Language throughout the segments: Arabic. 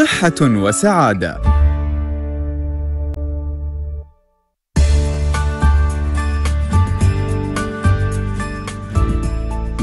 صحة وسعادة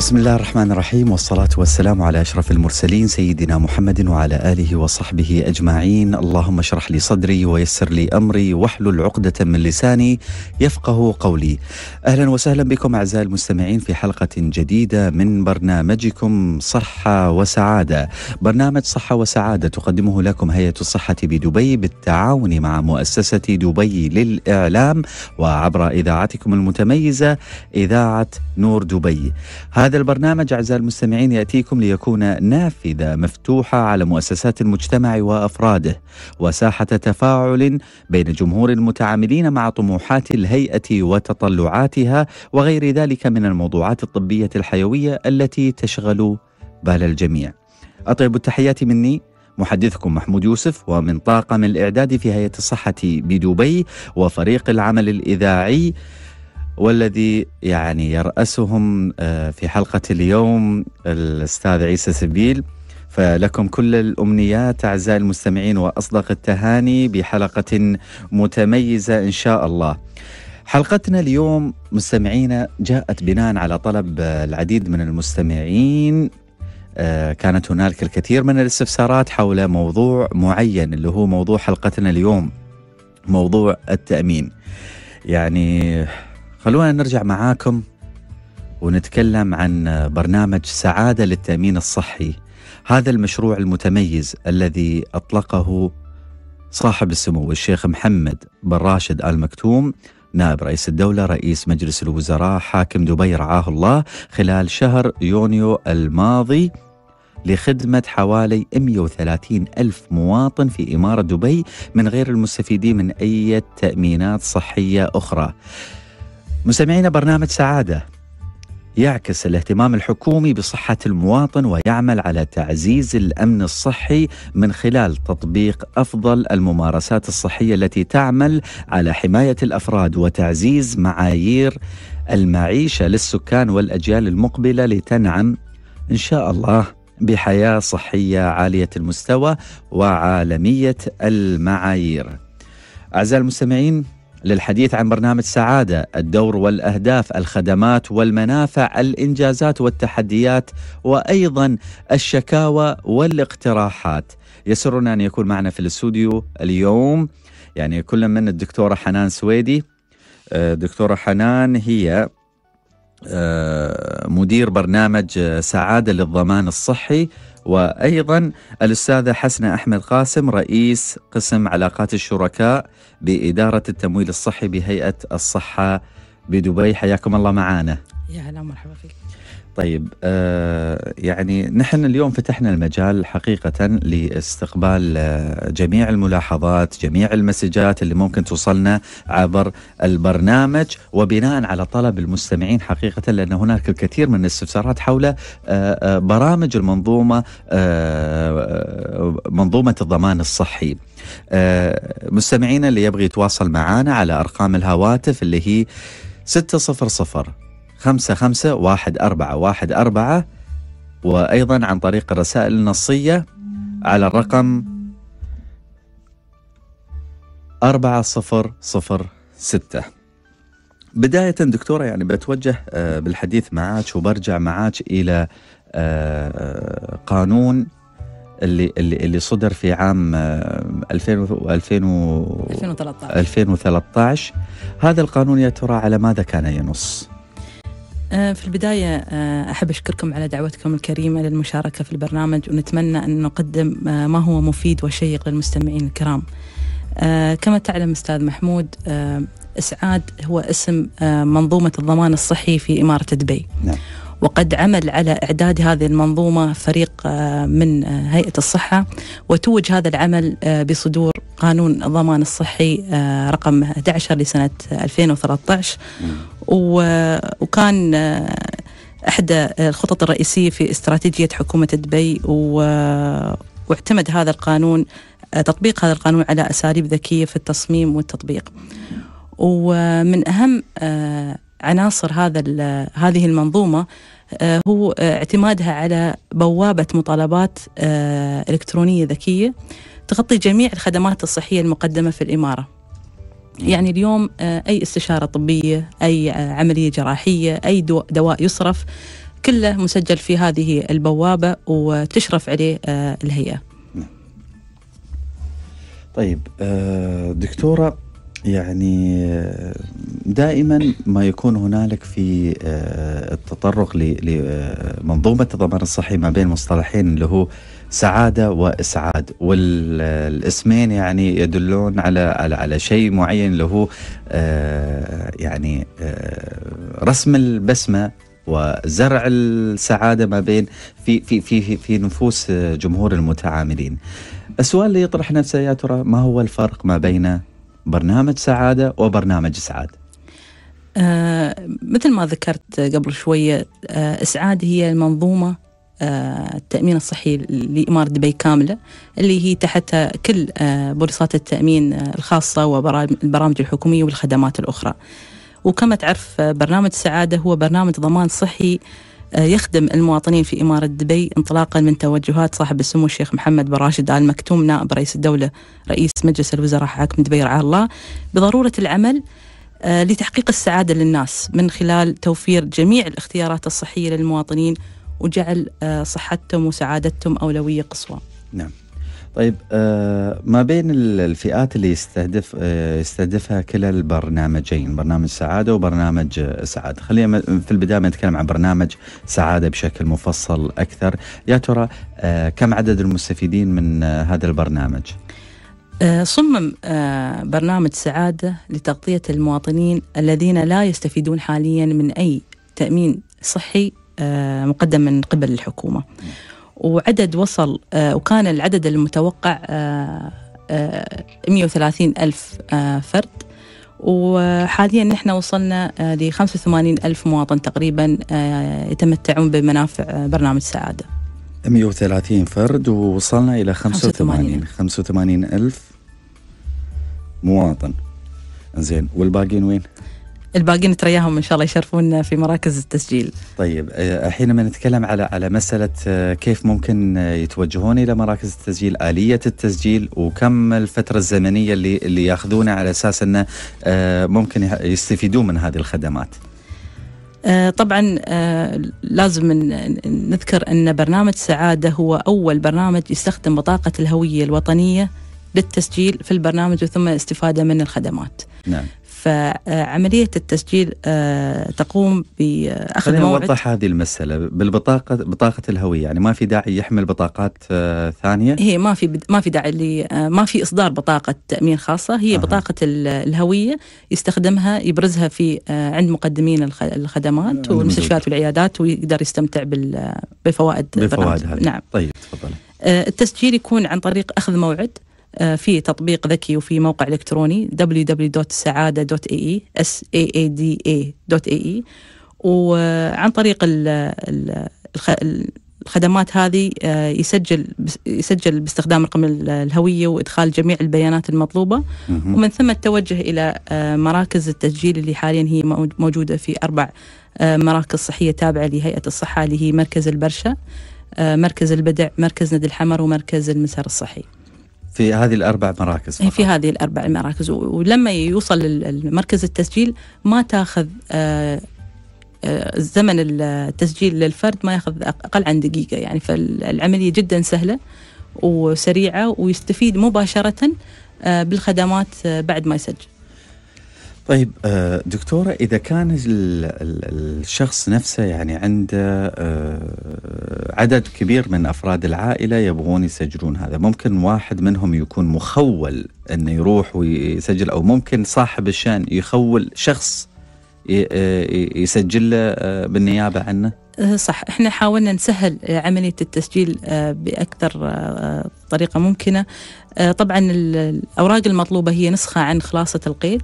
بسم الله الرحمن الرحيم والصلاة والسلام على أشرف المرسلين سيدنا محمد وعلى آله وصحبه أجمعين اللهم اشرح لي صدري ويسر لي أمري واحلل عقدة من لساني يفقه قولي أهلا وسهلا بكم أعزائي المستمعين في حلقة جديدة من برنامجكم صحة وسعادة برنامج صحة وسعادة تقدمه لكم هيئة الصحة بدبي بالتعاون مع مؤسسة دبي للإعلام وعبر إذاعتكم المتميزة إذاعة نور دبي هذا هذا البرنامج أعزائي المستمعين يأتيكم ليكون نافذة مفتوحة على مؤسسات المجتمع وأفراده وساحة تفاعل بين جمهور المتعاملين مع طموحات الهيئة وتطلعاتها وغير ذلك من الموضوعات الطبية الحيوية التي تشغل بال الجميع أطيب التحيات مني محدثكم محمود يوسف ومن طاقم الإعداد في هيئة الصحة بدبي وفريق العمل الإذاعي والذي يعني يرأسهم آه، في حلقة اليوم الأستاذ عيسى سبيل فلكم كل الأمنيات أعزائي المستمعين وأصدق التهاني بحلقة متميزة إن شاء الله حلقتنا اليوم مستمعينا جاءت بناء على طلب العديد من المستمعين آه، كانت هنالك الكثير من الاستفسارات حول موضوع معين اللي هو موضوع حلقتنا اليوم موضوع التأمين يعني خلونا نرجع معاكم ونتكلم عن برنامج سعاده للتامين الصحي هذا المشروع المتميز الذي اطلقه صاحب السمو الشيخ محمد بن راشد ال مكتوم نائب رئيس الدولة رئيس مجلس الوزراء حاكم دبي رعاه الله خلال شهر يونيو الماضي لخدمة حوالي 130 ألف مواطن في إمارة دبي من غير المستفيدين من أي تأمينات صحية أخرى مستمعينا برنامج سعادة يعكس الاهتمام الحكومي بصحة المواطن ويعمل على تعزيز الأمن الصحي من خلال تطبيق أفضل الممارسات الصحية التي تعمل على حماية الأفراد وتعزيز معايير المعيشة للسكان والأجيال المقبلة لتنعم إن شاء الله بحياة صحية عالية المستوى وعالمية المعايير. أعزائي المستمعين للحديث عن برنامج سعادة الدور والأهداف الخدمات والمنافع الإنجازات والتحديات وأيضا الشكاوى والاقتراحات يسرنا أن يكون معنا في الاستوديو اليوم يعني كل من الدكتورة حنان سويدي آه، دكتورة حنان هي آه، مدير برنامج آه، سعادة للضمان الصحي وأيضا الأستاذة حسنة أحمد قاسم رئيس قسم علاقات الشركاء بإدارة التمويل الصحي بهيئة الصحة بدبي حياكم الله معانا يا هلا ومرحبا فيك طيب آه يعني نحن اليوم فتحنا المجال حقيقة لاستقبال آه، جميع الملاحظات جميع المسجات اللي ممكن توصلنا عبر البرنامج وبناء على طلب المستمعين حقيقة لأن هناك الكثير من الاستفسارات حول آه, آه، برامج المنظومة آه، منظومة الضمان الصحي مستمعينا اللي يبغي يتواصل معنا على أرقام الهواتف اللي هي 600 خمسة خمسة واحد أربعة واحد أربعة وأيضا عن طريق الرسائل النصية على الرقم أربعة صفر صفر ستة بداية دكتورة يعني بتوجه آه، بالحديث معك وبرجع معك إلى آه، قانون اللي اللي اللي صدر في عام 2000 آه، 2013 هذا القانون يا ترى على ماذا كان ينص؟ آه، في البداية آه، أحب أشكركم على دعوتكم الكريمة للمشاركة في البرنامج ونتمنى أن نقدم آه، ما هو مفيد وشيق للمستمعين الكرام كما تعلم أستاذ محمود إسعاد هو اسم منظومة الضمان الصحي في إمارة دبي نعم. وقد عمل على إعداد هذه المنظومة فريق آه، من آه، هيئة الصحة وتوج هذا العمل آه، بصدور قانون الضمان الصحي رقم 11 لسنة 2013 وكان احدى الخطط الرئيسيه في استراتيجيه حكومه دبي واعتمد هذا القانون تطبيق هذا القانون على اساليب ذكيه في التصميم والتطبيق. ومن اهم عناصر هذا هذه المنظومه آه، هو آه، اعتمادها على بوابه مطالبات آه، الكترونيه ذكيه تغطي جميع الخدمات الصحيه المقدمه في الاماره. يعني اليوم اي استشاره طبيه، اي عمليه جراحيه، اي دواء يصرف كله مسجل في هذه البوابه وتشرف عليه الهيئه. نعم. طيب دكتوره يعني دائما ما يكون هنالك في آه، التطرق لمنظومة آه، الضمان الصحي ما بين مصطلحين اللي هو سعادة وإسعاد والاسمين يعني يدلون على على على شيء معين اللي هو آه، يعني رسم البسمة وزرع السعادة ما بين في في في في نفوس جمهور المتعاملين. السؤال اللي يطرح نفسه يا ترى ما هو الفرق ما بين برنامج سعادة وبرنامج إسعاد آه مثل ما ذكرت قبل شوية آه إسعاد هي المنظومة آه التأمين الصحي لإمارة دبي كاملة اللي هي تحتها كل آه التأمين آه، الخاصة والبرامج الحكومية والخدمات الأخرى وكما تعرف آه، برنامج سعادة هو برنامج ضمان صحي آه، يخدم المواطنين في إمارة دبي انطلاقا من توجهات صاحب السمو الشيخ محمد بن راشد آل مكتوم نائب رئيس الدولة رئيس مجلس الوزراء حاكم دبي رعاه الله بضرورة العمل آه، لتحقيق السعادة للناس من خلال توفير جميع الاختيارات الصحية للمواطنين وجعل آه، صحتهم وسعادتهم أولوية قصوى نعم طيب آه، ما بين الفئات اللي يستهدف آه، يستهدفها كلا البرنامجين برنامج سعاده وبرنامج آه، سعاده خلينا في البدايه نتكلم عن برنامج سعاده بشكل مفصل اكثر يا ترى كم عدد المستفيدين من هذا البرنامج صمم برنامج سعاده لتغطيه المواطنين الذين لا يستفيدون حاليا من اي تامين صحي مقدم من قبل الحكومه وعدد وصل آه، وكان العدد المتوقع 130 آه، آه، ألف فرد وحاليا نحن وصلنا ل 85 ألف مواطن تقريبا يتمتعون بمنافع برنامج سعادة 130 فرد ووصلنا إلى 85 85 ألف مواطن زين والباقيين وين؟ الباقيين ترياهم ان شاء الله يشرفونا في مراكز التسجيل. طيب أه، حينما نتكلم على على مساله أه، كيف ممكن أه، يتوجهون الى مراكز التسجيل، اليه التسجيل وكم الفتره الزمنيه اللي اللي ياخذونها على اساس انه ممكن يستفيدون من هذه الخدمات. طبعا لازم نذكر ان برنامج سعاده هو اول برنامج يستخدم بطاقه الهويه الوطنيه للتسجيل في البرنامج وثم الاستفاده من الخدمات. نعم. فعملية التسجيل آه، تقوم بأخذ موعد نوضح هذه المسألة بالبطاقة بطاقة الهوية يعني ما في داعي يحمل بطاقات آه، ثانية هي ما في ما في داعي اللي آه، ما في إصدار بطاقة تأمين خاصة هي أه. بطاقة الهوية يستخدمها يبرزها في عند مقدمين الخدمات نعم. والمستشفيات والعيادات ويقدر يستمتع بال بفوائد بفوائد هذه نعم طيب تفضل التسجيل يكون عن طريق أخذ موعد آه، في تطبيق ذكي وفي موقع الكتروني www.saada.ae s a a d a.ae e. وعن طريق الخدمات هذه آه، يسجل يسجل باستخدام رقم الهويه وادخال جميع البيانات المطلوبه ومن ثم التوجه الى آه، مراكز التسجيل اللي حاليا هي موجوده في اربع مراكز صحيه تابعه لهيئه الصحه اللي هي مركز البرشه مركز البدع مركز ند الحمر ومركز المسار الصحي. في هذه الاربع مراكز فقط. إيه، في هذه الاربع مراكز ولما يوصل المركز التسجيل ما تاخذ آه، آه، زمن التسجيل للفرد ما ياخذ اقل عن دقيقه يعني فالعمليه جدا سهله وسريعه ويستفيد مباشره آه، بالخدمات بعد ما يسجل طيب آه، دكتورة إذا كان الشخص نفسه يعني عنده آه، عدد كبير من أفراد العائلة يبغون يسجلون هذا ممكن واحد منهم يكون مخول أنه يروح ويسجل أو ممكن صاحب الشأن يخول شخص آه، يسجل بالنيابة عنه صح احنا حاولنا نسهل عمليه التسجيل باكثر طريقه ممكنه طبعا الاوراق المطلوبه هي نسخه عن خلاصه القيد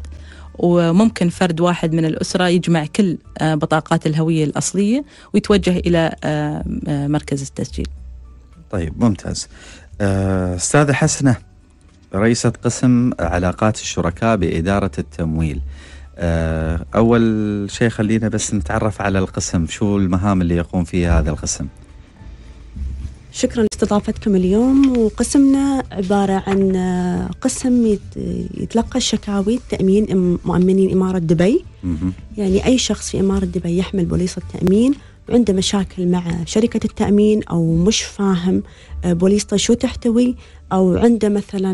وممكن فرد واحد من الأسرة يجمع كل آه، بطاقات الهوية الأصلية ويتوجه إلى آه، آه، مركز التسجيل طيب ممتاز أستاذة حسنة رئيسة قسم علاقات الشركاء بإدارة التمويل أول شيء خلينا بس نتعرف على القسم شو المهام اللي يقوم فيها هذا القسم شكرا لاستضافتكم اليوم وقسمنا عبارة عن آه، قسم يتلقى الشكاوي تأمين مؤمنين إمارة دبي يعني أي شخص في إمارة دبي يحمل بوليصة تأمين وعنده مشاكل مع شركة التأمين أو مش فاهم آه، بوليصته شو تحتوي أو عنده مثلا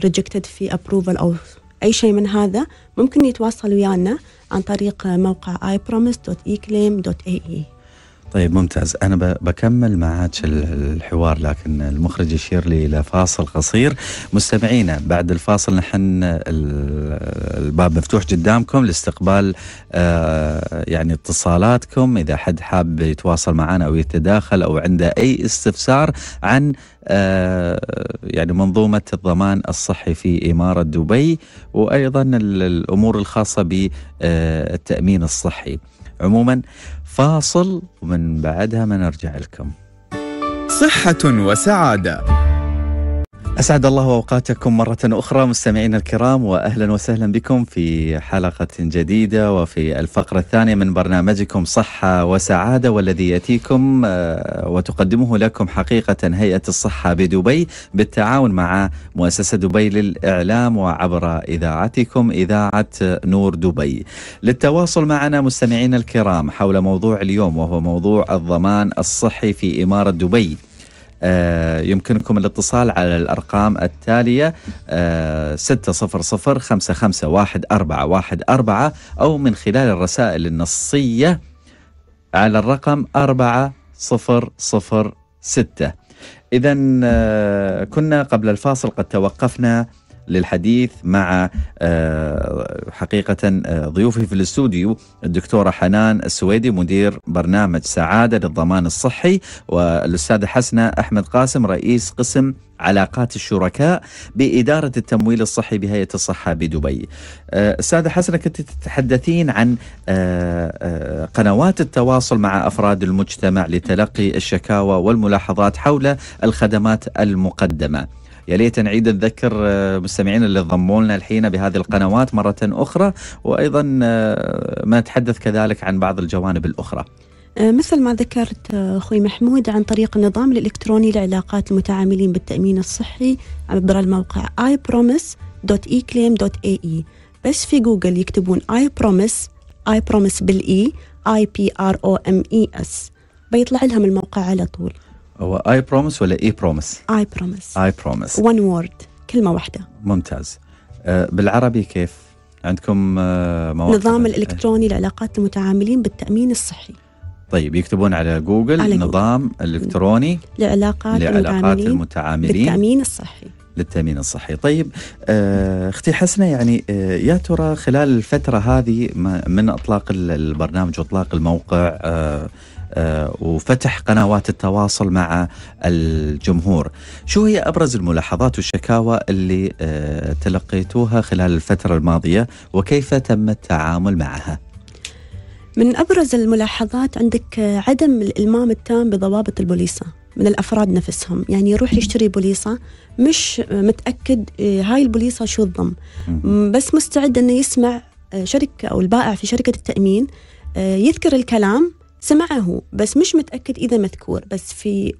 ريجكتد آه، في أبروفل أو أي شيء من هذا ممكن يتواصل ويانا عن طريق موقع ipromise.eclaim.ae طيب ممتاز أنا بكمل معك الحوار لكن المخرج يشير لي إلى فاصل قصير مستمعينا بعد الفاصل نحن الباب مفتوح قدامكم لاستقبال آه، يعني اتصالاتكم إذا حد حاب يتواصل معنا أو يتداخل أو عنده أي استفسار عن آه، يعني منظومة الضمان الصحي في إمارة دبي وأيضا الأمور الخاصة بالتأمين الصحي عموما فاصل ومن بعدها ما نرجع لكم صحة وسعادة أسعد الله أوقاتكم مرة أخرى مستمعينا الكرام وأهلا وسهلا بكم في حلقة جديدة وفي الفقرة الثانية من برنامجكم صحة وسعادة والذي يأتيكم آه، وتقدمه لكم حقيقة هيئة الصحة بدبي بالتعاون مع مؤسسة دبي للإعلام وعبر إذاعتكم إذاعة نور دبي للتواصل معنا مستمعينا الكرام حول موضوع اليوم وهو موضوع الضمان الصحي في إمارة دبي آه، يمكنكم الاتصال على الأرقام التالية آه، أربعة واحد أربعة أو من خلال الرسائل النصية على الرقم ستة إذا آه، كنا قبل الفاصل قد توقفنا للحديث مع آه، حقيقة آه، ضيوفي في الاستوديو الدكتورة حنان السويدي مدير برنامج سعادة للضمان الصحي والأستاذة حسنة أحمد قاسم رئيس قسم علاقات الشركاء بإدارة التمويل الصحي بهيئة الصحة بدبي آه، أستاذة حسنة كنت تتحدثين عن قنوات التواصل مع أفراد المجتمع لتلقي الشكاوى والملاحظات حول الخدمات المقدمة يا ليت نعيد نذكر آه، مستمعين اللي انضموا لنا الحين بهذه القنوات مرة أخرى وأيضا آه، ما نتحدث كذلك عن بعض الجوانب الأخرى آه، مثل ما ذكرت اخوي محمود عن طريق النظام الالكتروني لعلاقات المتعاملين بالتامين الصحي عبر الموقع ipromise.eclaim.ae بس في جوجل يكتبون اي بروميس اي بروميس بالاي اي بي ار او ام اي اس بيطلع لهم الموقع على طول هو اي بروميس ولا اي بروميس؟ اي بروميس اي بروميس ون وورد كلمه واحده ممتاز آه، بالعربي كيف؟ عندكم آه، مواقع نظام الالكتروني لعلاقات المتعاملين بالتامين الصحي طيب يكتبون على جوجل, على جوجل. نظام الكتروني لعلاقات, لعلاقات المتعاملين, المتعاملين بالتامين الصحي للتامين الصحي طيب آه، اختي حسنة يعني آه، يا ترى خلال الفترة هذه من اطلاق البرنامج واطلاق الموقع آه، وفتح قنوات التواصل مع الجمهور شو هي أبرز الملاحظات والشكاوى اللي تلقيتوها خلال الفترة الماضية وكيف تم التعامل معها؟ من أبرز الملاحظات عندك عدم الإلمام التام بضوابط البوليسة من الافراد نفسهم يعني يروح يشتري بوليصه مش متاكد آه، هاي البوليصه شو تضم بس مستعد انه يسمع آه، شركه او البائع في شركه التامين آه، يذكر الكلام سمعه بس مش متاكد اذا مذكور بس في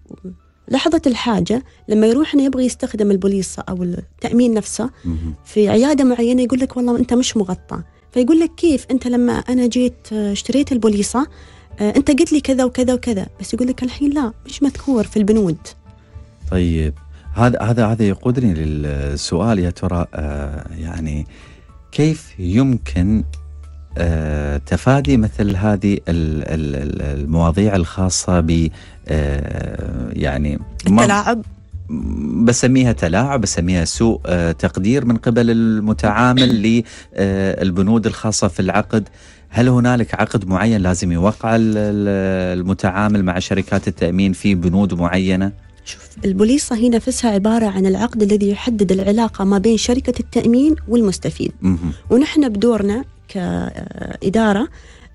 لحظة الحاجة لما يروح أنه يبغى يستخدم البوليصة أو التأمين نفسه في عيادة معينة يقول لك والله أنت مش مغطى فيقول لك كيف أنت لما أنا جيت اشتريت البوليصة آه، انت قلت لي كذا وكذا وكذا بس يقول لك الحين لا مش مذكور في البنود طيب هذا هذا هذا يقودني للسؤال يا ترى آه يعني كيف يمكن آه تفادي مثل هذه المواضيع الخاصة ب آه يعني التلاعب بسميها تلاعب بسميها سوء آه، تقدير من قبل المتعامل للبنود آه، الخاصة في العقد هل هنالك عقد معين لازم يوقع المتعامل مع شركات التامين في بنود معينه؟ شوف البوليصة هي نفسها عبارة عن العقد الذي يحدد العلاقة ما بين شركة التأمين والمستفيد ونحن بدورنا كإدارة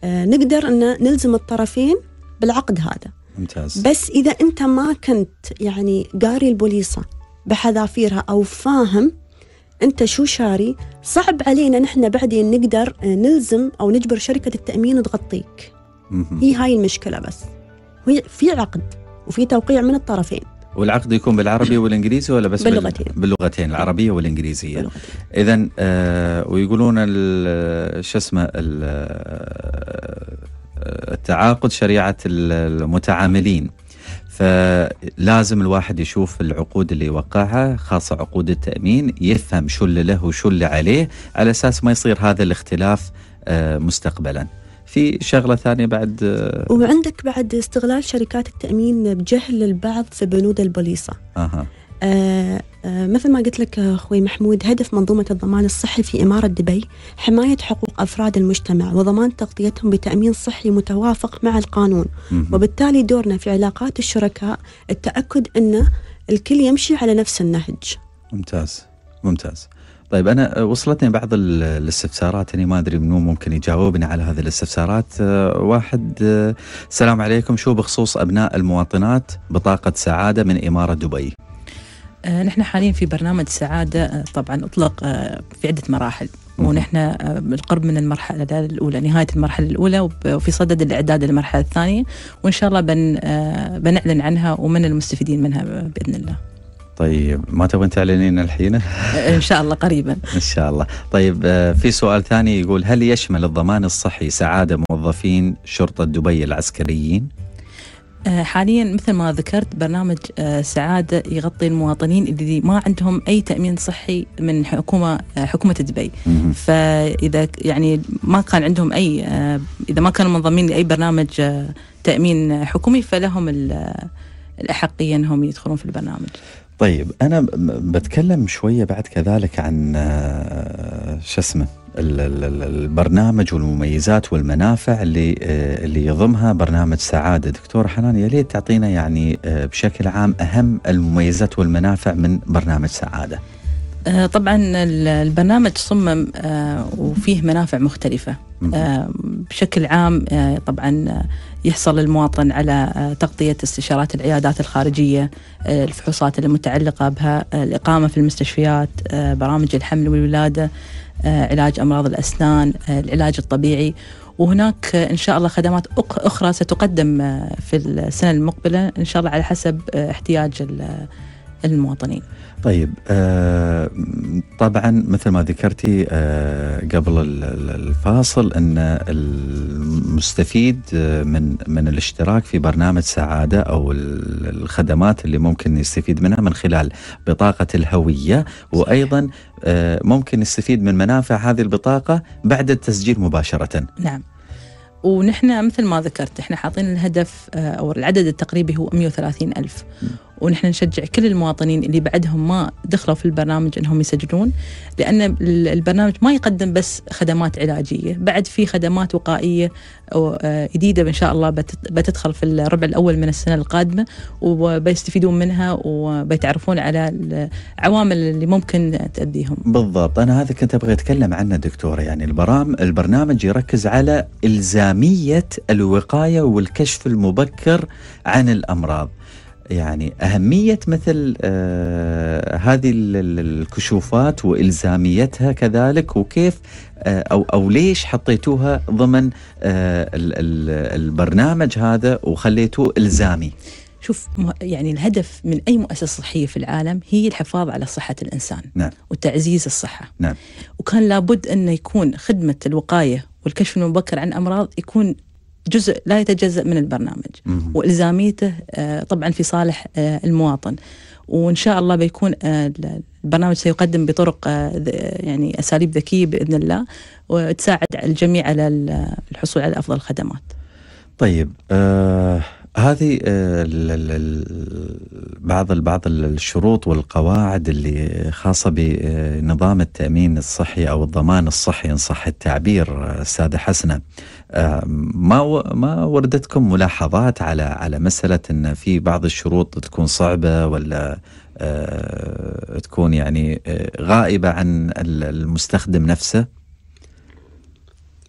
آه، نقدر أن نلزم الطرفين بالعقد هذا ممتاز. بس إذا أنت ما كنت يعني قاري البوليصة بحذافيرها أو فاهم انت شو شاري صعب علينا نحن بعدين نقدر آه، نلزم او نجبر شركه التامين تغطيك هي هاي المشكله بس هي في عقد وفي توقيع من الطرفين والعقد يكون بالعربي والانجليزي ولا بس باللغتين باللغتين العربيه والانجليزيه اذا آه ويقولون آه، شو اسمه التعاقد آه، شريعه المتعاملين فلازم الواحد يشوف العقود اللي يوقعها خاصة عقود التأمين يفهم شو اللي له وشو اللي عليه على أساس ما يصير هذا الاختلاف آه، مستقبلا في شغله ثانيه بعد آه، وعندك بعد استغلال شركات التامين بجهل البعض في بنود البوليصه أه. آه، آه، مثل ما قلت لك اخوي محمود هدف منظومه الضمان الصحي في اماره دبي حمايه حقوق افراد المجتمع وضمان تغطيتهم بتامين صحي متوافق مع القانون وبالتالي دورنا في علاقات الشركاء التاكد ان الكل يمشي على نفس النهج ممتاز ممتاز طيب انا وصلتني بعض الاستفسارات اني يعني ما ادري منو ممكن يجاوبني على هذه الاستفسارات آه، واحد السلام عليكم شو بخصوص ابناء المواطنات بطاقه سعاده من اماره دبي آه، نحن حاليا في برنامج سعادة آه، طبعا أطلق آه، في عدة مراحل ونحن بالقرب من المرحلة الأولى نهاية المرحلة الأولى وفي صدد الإعداد للمرحلة الثانية وإن شاء الله بن بنعلن عنها ومن المستفيدين منها بإذن الله طيب ما تبغين تعلنين الحين؟ ان شاء الله قريبا. ان شاء الله. طيب في سؤال ثاني يقول هل يشمل الضمان الصحي سعاده موظفين شرطه دبي العسكريين؟ آه، حاليا مثل ما ذكرت برنامج آه، سعادة يغطي المواطنين اللي ما عندهم أي تأمين صحي من حكومة آه، حكومة دبي فإذا يعني ما كان عندهم أي إذا ما كانوا منضمين لأي برنامج تأمين حكومي فلهم الأحقية أنهم يدخلون في البرنامج طيب أنا بتكلم شوية بعد كذلك عن شو اسمه البرنامج والمميزات والمنافع اللي آه، اللي يضمها برنامج سعاده دكتور حنان يا ليت تعطينا يعني آه، بشكل عام اهم المميزات والمنافع من برنامج سعاده آه، طبعا البرنامج صمم وفيه منافع مختلفة بشكل عام طبعا يحصل المواطن على تغطية استشارات العيادات الخارجية الفحوصات المتعلقة بها الإقامة في المستشفيات برامج الحمل والولادة آه، علاج امراض الاسنان آه، العلاج الطبيعي وهناك آه، ان شاء الله خدمات اخرى ستقدم في السنه المقبله ان شاء الله على حسب احتياج المواطنين طيب آه طبعا مثل ما ذكرتي آه قبل الفاصل ان المستفيد آه، من من الاشتراك في برنامج سعاده او الخدمات اللي ممكن يستفيد منها من خلال بطاقه الهويه وايضا آه ممكن يستفيد من منافع هذه البطاقه بعد التسجيل مباشره. نعم. ونحن مثل ما ذكرت احنا حاطين الهدف آه، او العدد التقريبي هو 130 ألف ونحن نشجع كل المواطنين اللي بعدهم ما دخلوا في البرنامج انهم يسجلون لان البرنامج ما يقدم بس خدمات علاجيه، بعد في خدمات وقائيه آه، جديده ان شاء الله بتدخل في الربع الاول من السنه القادمه وبيستفيدون منها وبيتعرفون على العوامل اللي ممكن تأديهم. بالضبط، انا هذا كنت ابغى اتكلم عنه دكتوره يعني البرامج البرنامج يركز على الزاميه الوقايه والكشف المبكر عن الامراض. يعني أهمية مثل آه هذه الكشوفات وإلزاميتها كذلك وكيف آه أو أو ليش حطيتوها ضمن آه البرنامج هذا وخليتوه إلزامي؟ شوف يعني الهدف من أي مؤسسة صحية في العالم هي الحفاظ على صحة الإنسان نعم. وتعزيز الصحة نعم. وكان لابد أن يكون خدمة الوقاية والكشف المبكر عن أمراض يكون جزء لا يتجزأ من البرنامج وإلزاميته آه، طبعا في صالح آه، المواطن وإن شاء الله بيكون آه، البرنامج سيقدم بطرق يعني أساليب ذكية بإذن الله وتساعد الجميع على الحصول على أفضل الخدمات طيب آه هذه بعض بعض الشروط والقواعد اللي خاصة بنظام التأمين الصحي أو الضمان الصحي إن صح التعبير استاذه حسنة ما ما وردتكم ملاحظات على على مساله ان في بعض الشروط تكون صعبه ولا آه، تكون يعني آه، غائبه عن المستخدم نفسه؟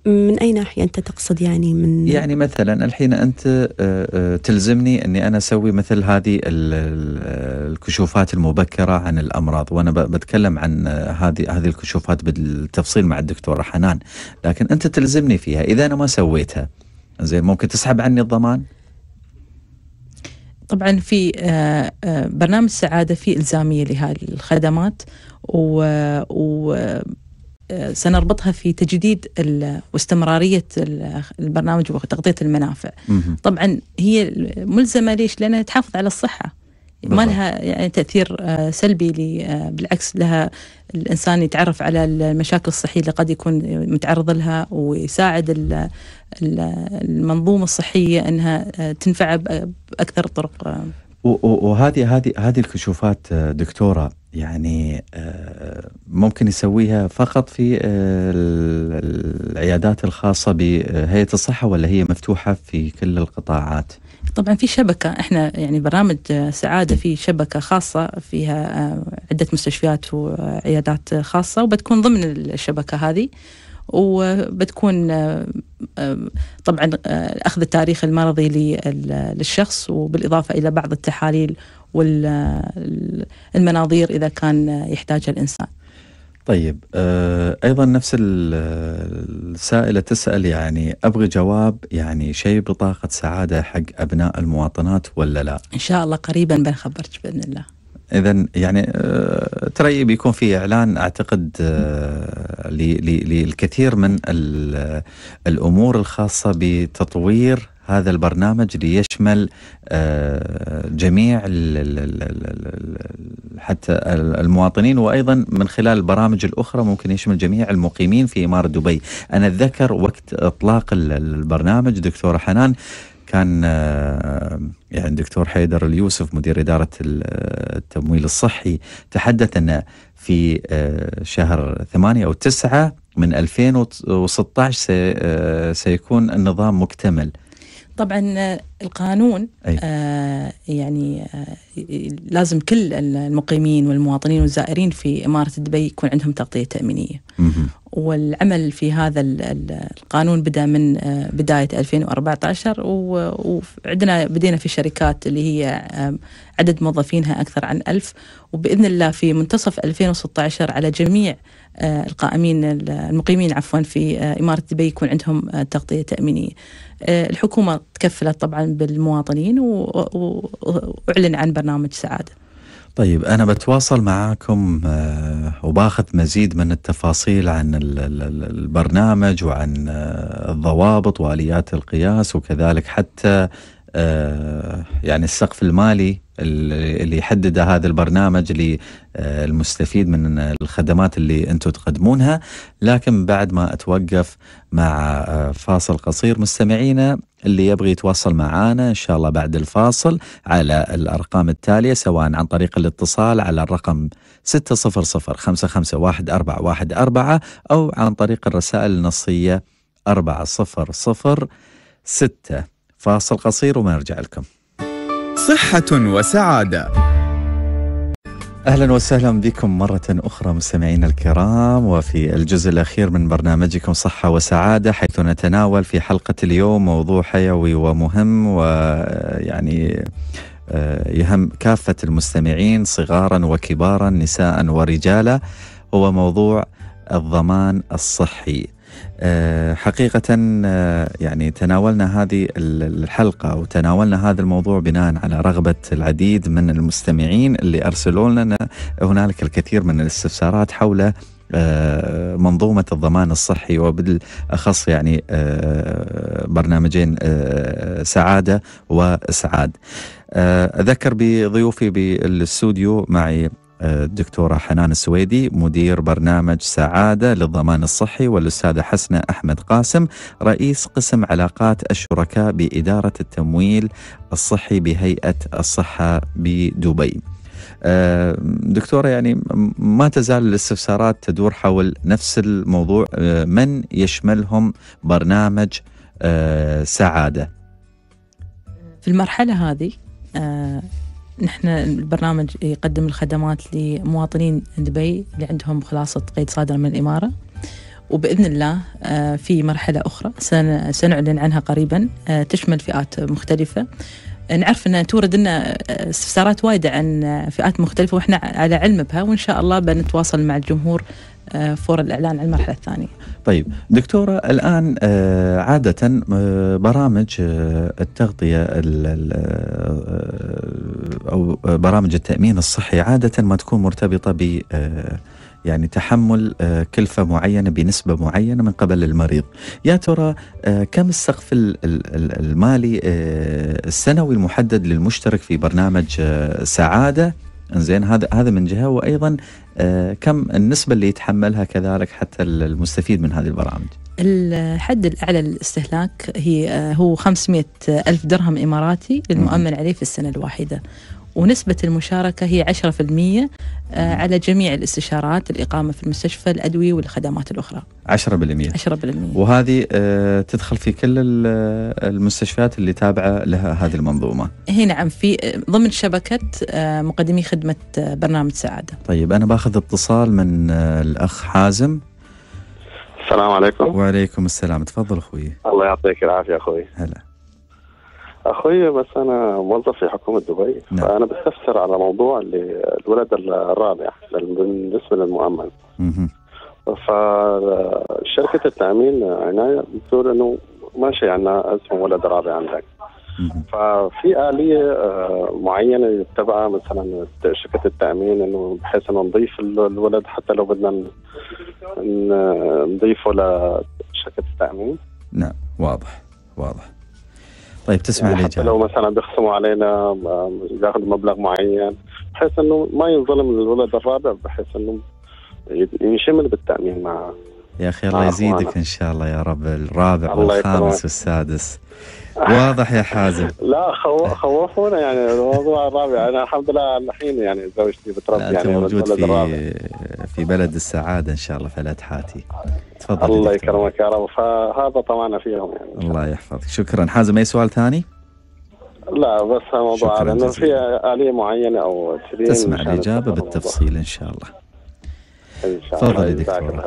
من أي ناحية أنت تقصد يعني من يعني مثلا الحين أنت آه، آه، تلزمني أني أنا أسوي مثل هذه الكشوفات المبكرة عن الأمراض وأنا بتكلم عن آه، هذه هذه الكشوفات بالتفصيل مع الدكتورة حنان لكن أنت تلزمني فيها إذا أنا ما سويتها زين ممكن تسحب عني الضمان؟ طبعا في برنامج سعادة في إلزامية لهذه الخدمات و, و... سنربطها في تجديد واستمرارية البرنامج وتغطية المنافع مم. طبعا هي ملزمة ليش لأنها تحافظ على الصحة ما لها يعني تاثير آه، سلبي آه، بالعكس لها الانسان يتعرف على المشاكل الصحيه اللي قد يكون متعرض لها ويساعد المنظومه الصحيه انها آه، تنفع باكثر طرق وهذه هذه هذه الكشوفات آه، دكتوره يعني آه، ممكن يسويها فقط في آه، العيادات الخاصه بهيئه الصحه ولا هي مفتوحه في كل القطاعات؟ طبعا في شبكه احنا يعني برامج سعاده في شبكه خاصه فيها عده مستشفيات وعيادات خاصه وبتكون ضمن الشبكه هذه وبتكون آه، آه، طبعا آه، اخذ التاريخ المرضي للشخص وبالاضافه الى بعض التحاليل والمناظير اذا كان يحتاجها الانسان. طيب ايضا نفس السائله تسال يعني ابغي جواب يعني شيء بطاقه سعاده حق ابناء المواطنات ولا لا؟ ان شاء الله قريبا بنخبرك باذن الله. اذا يعني آه، ترى بيكون في اعلان اعتقد آه، للكثير من الامور الخاصه بتطوير هذا البرنامج ليشمل آه، جميع حتى المواطنين وايضا من خلال البرامج الاخرى ممكن يشمل جميع المقيمين في اماره دبي، انا اتذكر وقت اطلاق البرنامج دكتوره حنان كان آه، يعني دكتور حيدر اليوسف مدير إدارة آه، التمويل الصحي تحدث أن في آه، شهر ثمانية أو تسعة من 2016 سيكون النظام مكتمل طبعا آه، القانون أي. آه يعني آه لازم كل المقيمين والمواطنين والزائرين في إمارة دبي يكون عندهم تغطية تأمينية مه. والعمل في هذا القانون بدأ من آه بداية 2014 وعندنا بدينا في شركات اللي هي آه عدد موظفينها أكثر عن ألف وبإذن الله في منتصف 2016 على جميع آه آه، القائمين المقيمين عفوا في آه، إمارة دبي يكون عندهم آه، تغطية تأمينية الحكومة تكفلت طبعا بالمواطنين وأعلن عن برنامج سعادة طيب أنا بتواصل معاكم وباخذ مزيد من التفاصيل عن البرنامج وعن الضوابط وآليات القياس وكذلك حتى يعني السقف المالي اللي يحدده هذا البرنامج للمستفيد من الخدمات اللي انتم تقدمونها لكن بعد ما اتوقف مع آه، فاصل قصير مستمعينا اللي يبغي يتواصل معنا ان شاء الله بعد الفاصل على الارقام التاليه سواء عن طريق الاتصال على الرقم 600551414 او عن طريق الرسائل النصيه 400 6 فاصل قصير ونرجع لكم صحة وسعادة اهلا وسهلا بكم مرة اخرى مستمعينا الكرام وفي الجزء الاخير من برنامجكم صحة وسعادة حيث نتناول في حلقة اليوم موضوع حيوي ومهم ويعني آه، يهم كافة المستمعين صغارا وكبارا نساء ورجالا هو موضوع الضمان الصحي آه، حقيقة آه، يعني تناولنا هذه الحلقة وتناولنا هذا الموضوع بناء على رغبة العديد من المستمعين اللي أرسلوا لنا هنالك الكثير من الاستفسارات حول آه، منظومة الضمان الصحي وبالأخص يعني برنامجين سعادة وسعاد أذكر بضيوفي بالاستوديو معي الدكتورة حنان السويدي مدير برنامج سعادة للضمان الصحي والأستاذة حسنة أحمد قاسم رئيس قسم علاقات الشركاء بإدارة التمويل الصحي بهيئة الصحة بدبي آه، دكتورة يعني ما تزال الاستفسارات تدور حول نفس الموضوع آه، من يشملهم برنامج آه، سعادة في المرحلة هذه نحن البرنامج يقدم الخدمات لمواطنين دبي اللي عندهم خلاصة قيد صادر من الإمارة وبإذن الله آه، في مرحلة أخرى سنعلن عنها قريبا آه، تشمل فئات مختلفة نعرف أن تورد لنا آه، استفسارات وايدة عن فئات مختلفة وإحنا على علم بها وإن شاء الله بنتواصل مع الجمهور آه، فور الاعلان على المرحله الثانيه. طيب دكتوره الان آه، عاده آه، برامج التغطيه او برامج التامين الصحي عاده ما تكون مرتبطه ب يعني تحمل كلفة معينة بنسبة معينة من قبل المريض يا ترى كم السقف المالي السنوي المحدد للمشترك في برنامج سعادة هذا هذا من جهه وايضا آه، كم النسبة اللي يتحملها كذلك حتى المستفيد من هذه البرامج؟ الحد الأعلى للاستهلاك هي آه، هو 500 ألف درهم إماراتي للمؤمن عليه في السنة الواحدة ونسبة المشاركة هي 10% آه، على جميع الاستشارات الإقامة في المستشفى الأدوية والخدمات الأخرى 10% 10% وهذه آه، تدخل في كل آه، المستشفيات اللي تابعة لها هذه المنظومة هي نعم في ضمن شبكة مقدمي خدمة برنامج سعادة طيب أنا باخذ اتصال من الأخ حازم السلام عليكم وعليكم السلام تفضل أخوي الله يعطيك العافية أخوي هلا اخوي بس انا موظف في حكومه دبي نعم. فانا بستفسر على موضوع الولد الرابع بالنسبه للمؤمن فشركه التامين عنايه بتقول انه ماشي عندنا اسمه ولد رابع عندك ففي آلية آه، معينة يتبعها مثلا شركة التأمين إنه بحيث إنه نضيف الولد حتى لو بدنا نضيفه لشركة التأمين نعم واضح واضح طيب تسمع يعني حتى لو مثلا بيخصموا علينا بياخذوا مبلغ معين بحيث انه ما ينظلم الولد الرابع بحيث انه ينشمل بالتامين مع يا اخي الله يزيدك ان شاء الله يا رب الرابع والخامس والسادس واضح يا حازم لا خوفونا يعني الموضوع الرابع انا الحمد لله الحين يعني زوجتي بتربي يعني موجود في في بلد السعاده ان شاء الله فلا تحاتي تفضل الله يكرمك يا رب فهذا طمعنا فيهم يعني الله يحفظك شكرا حازم اي سؤال ثاني؟ لا بس موضوع انه في اليه معينه او تسمع الاجابه بالتفصيل ان شاء الله ان دكتور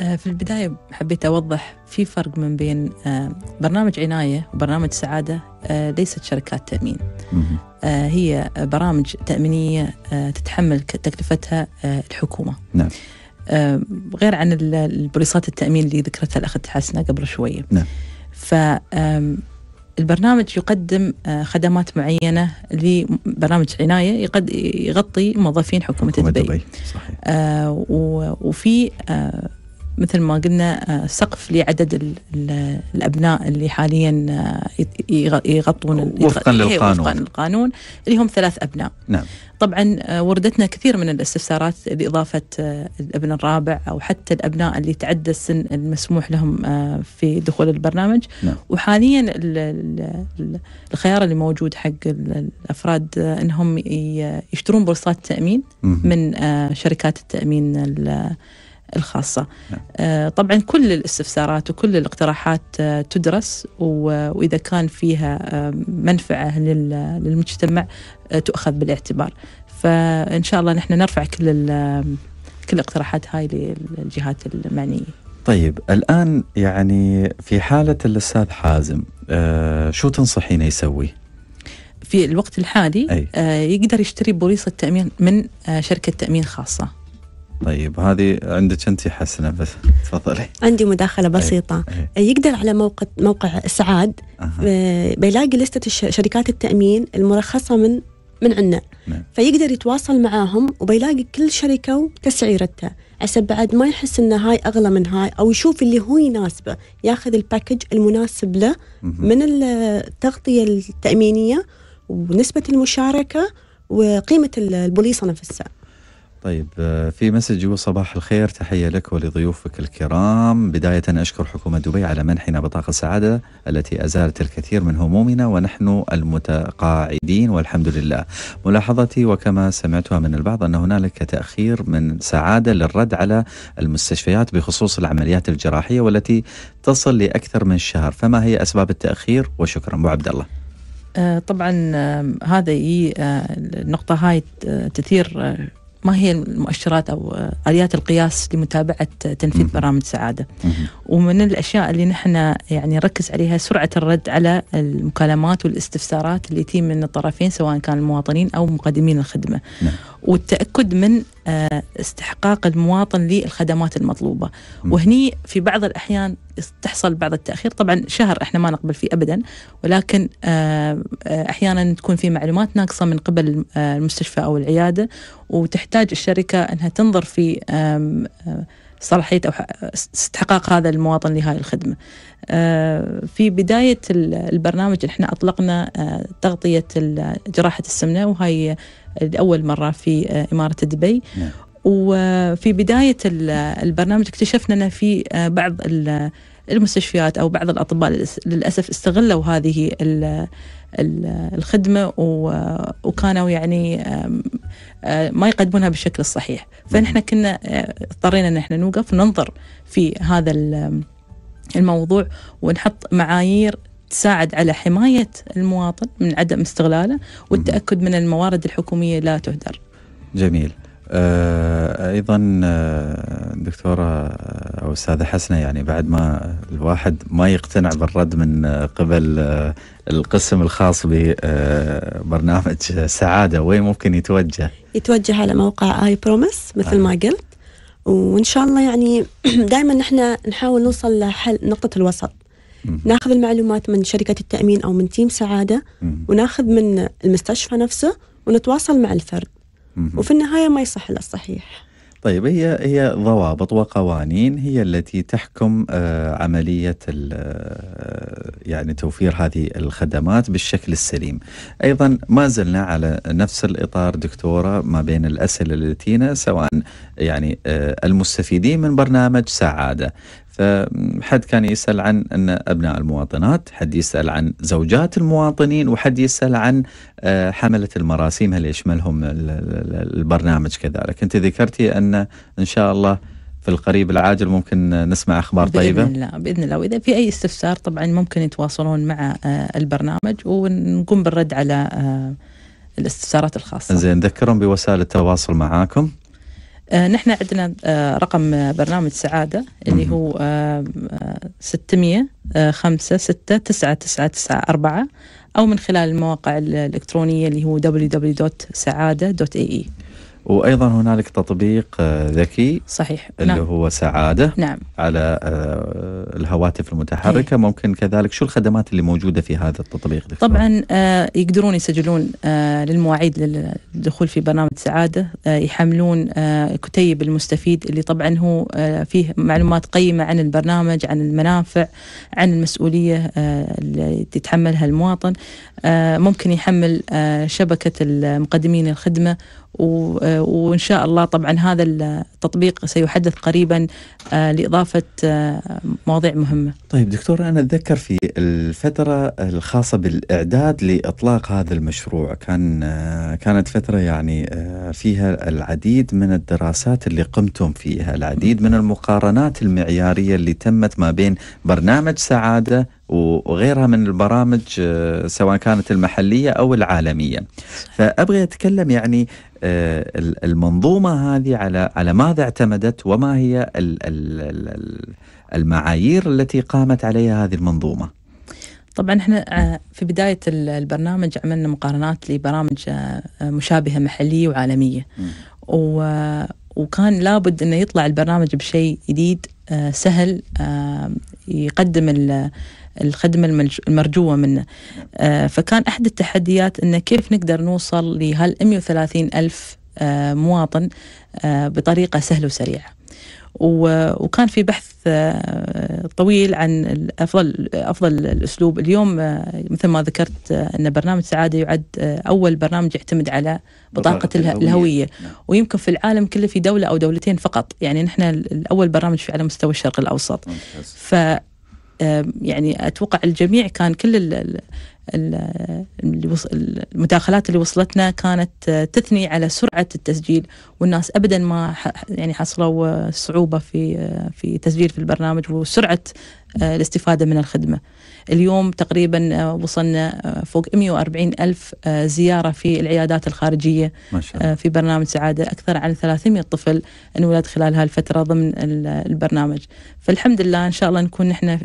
آه، في البدايه حبيت اوضح في فرق من بين آه، برنامج عنايه وبرنامج سعاده آه، ليست شركات تامين هي برامج تامينيه تتحمل تكلفتها الحكومه نعم غير عن البوليصات التامين اللي ذكرتها الاخت حسنه قبل شويه نعم البرنامج يقدم آه، خدمات معينة لبرنامج عناية يقد يغطي موظفين حكومة, حكومة دبي, دبي. صحيح. آه وفي آه مثل ما قلنا آه، سقف لعدد الابناء اللي حاليا آه، يغطون وفقا إيه، للقانون وفقا للقانون اللي هم ثلاث ابناء نعم طبعا آه، وردتنا كثير من الاستفسارات لإضافة آه، الابن الرابع أو حتى الأبناء اللي تعدى السن المسموح لهم آه، في دخول البرنامج نعم. وحاليا الخيار اللي موجود حق الأفراد أنهم يشترون بورصات تأمين من شركات التأمين الخاصة نعم. آه، طبعا كل الاستفسارات وكل الاقتراحات آه، تدرس آه، وإذا كان فيها منفعة للمجتمع تؤخذ بالاعتبار فإن شاء الله نحن نرفع كل كل الاقتراحات هاي للجهات المعنية طيب الآن يعني في حالة الأستاذ حازم شو تنصحينه يسوي؟ في الوقت الحالي أي. يقدر يشتري بوليصة تأمين من شركة تأمين خاصة طيب هذه عندك انت حسنه بس تفضلي عندي مداخله طيب، بسيطه أي. أي. يقدر على موقع موقع اسعاد أه. بيلاقي لسته شركات التامين المرخصه من من عندنا نعم. فيقدر يتواصل معاهم وبيلاقي كل شركه وتسعيرتها عشان بعد ما يحس ان هاي اغلى من هاي او يشوف اللي هو يناسبه ياخذ الباكج المناسب له من التغطيه التامينيه ونسبه المشاركه وقيمه البوليصه نفسها طيب آه، في مسج يقول صباح الخير تحية لك ولضيوفك الكرام بداية أشكر حكومة دبي على منحنا بطاقة السعادة التي أزالت الكثير من همومنا ونحن المتقاعدين والحمد لله ملاحظتي وكما سمعتها من البعض أن هنالك تأخير من سعادة للرد على المستشفيات بخصوص العمليات الجراحية والتي تصل لأكثر من شهر فما هي أسباب التأخير وشكرا أبو عبد الله آه، طبعا هذا آه، النقطة هاي تثير ما هي المؤشرات او اليات القياس لمتابعه تنفيذ برامج سعاده ومن الاشياء اللي نحن يعني نركز عليها سرعه الرد على المكالمات والاستفسارات اللي تيجي من الطرفين سواء كان المواطنين او مقدمين الخدمه نعم. والتاكد من آه، استحقاق المواطن للخدمات المطلوبه وهني في بعض الاحيان تحصل بعض التاخير طبعا شهر احنا ما نقبل فيه ابدا ولكن آه، آه، احيانا تكون في معلومات ناقصه من قبل المستشفى او العياده وتحتاج الشركه انها تنظر في صلاحيه او استحقاق هذا المواطن لهذه الخدمه. في بدايه البرنامج احنا اطلقنا تغطيه جراحه السمنه وهي لاول مره في آه، اماره دبي نعم. وفي بدايه البرنامج اكتشفنا ان في آه، بعض المستشفيات او بعض الاطباء للاسف استغلوا هذه الخدمه وكانوا يعني آه، ما يقدمونها بالشكل الصحيح فنحن نعم. كنا اضطرينا ان احنا نوقف ننظر في هذا الموضوع ونحط معايير تساعد على حماية المواطن من عدم استغلاله والتأكد من الموارد الحكومية لا تهدر جميل آه، ايضا آه، دكتوره او استاذه حسنه يعني بعد ما الواحد ما يقتنع بالرد من قبل آه، القسم الخاص ببرنامج سعاده وين ممكن يتوجه؟ يتوجه على موقع اي بروميس مثل ما قلت وان شاء الله يعني دائما احنا نحاول نوصل لحل نقطه الوسط ناخذ المعلومات من شركه التامين او من تيم سعاده وناخذ من المستشفى نفسه ونتواصل مع الفرد وفي النهايه ما يصح الا الصحيح طيب هي هي ضوابط وقوانين هي التي تحكم آه، عمليه آه، يعني توفير هذه الخدمات بالشكل السليم. ايضا ما زلنا على نفس الاطار دكتوره ما بين الاسئله التي سواء يعني آه، المستفيدين من برنامج سعاده فحد كان يسأل عن أن أبناء المواطنات حد يسأل عن زوجات المواطنين وحد يسأل عن آه، حملة المراسيم هل يشملهم البرنامج كذلك أنت ذكرتي أن إن شاء الله في القريب العاجل ممكن نسمع اخبار بإذن طيبه باذن الله باذن الله واذا في اي استفسار طبعا ممكن يتواصلون مع آه، البرنامج ونقوم بالرد على آه، الاستفسارات الخاصه. زين ذكرهم بوسائل التواصل معاكم. آه، نحن عندنا آه، رقم برنامج سعادة اللي هو آه، ستمية خمسة ستة تسعة تسعة تسعة أربعة أو من خلال المواقع الإلكترونية اللي هو www.saada.ae وايضا هنالك تطبيق آه، ذكي صحيح اللي نعم. هو سعاده نعم. على آه، الهواتف المتحركه هي. إيه. ممكن كذلك شو الخدمات اللي موجوده في هذا التطبيق دكتور؟ طبعا آه، يقدرون يسجلون للمواعيد للدخول في برنامج سعاده يحملون كتيب المستفيد اللي طبعا هو فيه معلومات قيمه عن البرنامج عن المنافع عن المسؤوليه اللي تتحملها المواطن ممكن يحمل شبكه مقدمين الخدمه آه، وإن شاء الله طبعا هذا التطبيق سيحدث قريبا آه، لإضافة آه، مواضيع مهمة طيب دكتور أنا أتذكر في الفترة الخاصة بالإعداد لإطلاق هذا المشروع كان كانت فترة يعني فيها العديد من الدراسات اللي قمتم فيها العديد من المقارنات المعيارية اللي تمت ما بين برنامج سعادة وغيرها من البرامج آه، سواء كانت المحلية أو العالمية فأبغي أتكلم يعني آه، المنظومة هذه على على ماذا اعتمدت وما هي المعايير التي قامت عليها هذه المنظومة؟ طبعا احنا آه، في بداية البرنامج عملنا مقارنات لبرامج مشابهة محلية وعالمية و وكان لابد انه يطلع البرنامج بشيء جديد سهل يقدم الخدمة المرجوة منه آه، فكان أحد التحديات أنه كيف نقدر نوصل لهال 130 ألف آه، مواطن آه، بطريقة سهلة وسريعة وكان في بحث طويل عن افضل افضل الاسلوب اليوم مثل ما ذكرت ان برنامج سعاده يعد اول برنامج يعتمد على بطاقه الهويه نعم. ويمكن في العالم كله في دوله او دولتين فقط يعني نحن اول برنامج في على مستوى الشرق الاوسط ممتاز. يعني اتوقع الجميع كان كل ال المداخلات اللي وصلتنا كانت آه، تثني على سرعه التسجيل والناس ابدا ما يعني حصلوا آه، صعوبه في آه، في تسجيل في البرنامج وسرعه الاستفاده من الخدمه. اليوم تقريبا آه، وصلنا آه، فوق 140 ألف آه، زيارة في العيادات الخارجية ما شاء الله. في برنامج سعادة أكثر عن 300 طفل انولد خلال هالفترة ضمن البرنامج فالحمد لله إن شاء الله نكون نحن